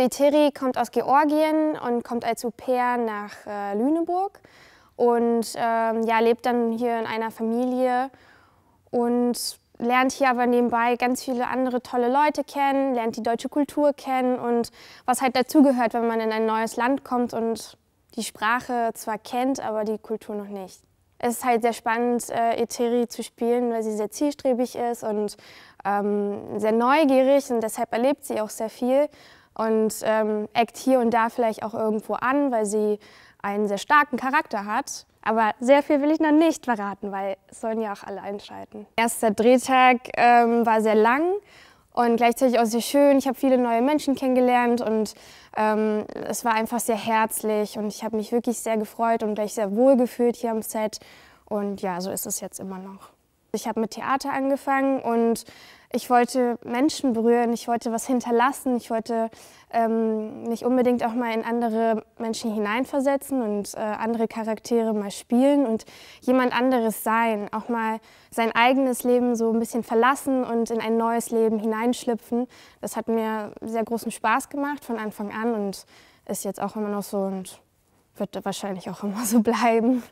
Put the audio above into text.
Iteri kommt aus Georgien und kommt als Au-pair nach äh, Lüneburg und ähm, ja, lebt dann hier in einer Familie und lernt hier aber nebenbei ganz viele andere tolle Leute kennen, lernt die deutsche Kultur kennen und was halt dazugehört, wenn man in ein neues Land kommt und die Sprache zwar kennt, aber die Kultur noch nicht. Es ist halt sehr spannend, äh, Eteri zu spielen, weil sie sehr zielstrebig ist und ähm, sehr neugierig und deshalb erlebt sie auch sehr viel und ähm, eckt hier und da vielleicht auch irgendwo an, weil sie einen sehr starken Charakter hat. Aber sehr viel will ich noch nicht verraten, weil es sollen ja auch alle einschalten. Erster Drehtag ähm, war sehr lang und gleichzeitig auch sehr schön. Ich habe viele neue Menschen kennengelernt und ähm, es war einfach sehr herzlich und ich habe mich wirklich sehr gefreut und gleich sehr wohl gefühlt hier am Set. Und ja, so ist es jetzt immer noch. Ich habe mit Theater angefangen und ich wollte Menschen berühren, ich wollte was hinterlassen, ich wollte ähm, mich unbedingt auch mal in andere Menschen hineinversetzen und äh, andere Charaktere mal spielen und jemand anderes sein, auch mal sein eigenes Leben so ein bisschen verlassen und in ein neues Leben hineinschlüpfen. Das hat mir sehr großen Spaß gemacht von Anfang an und ist jetzt auch immer noch so und wird wahrscheinlich auch immer so bleiben.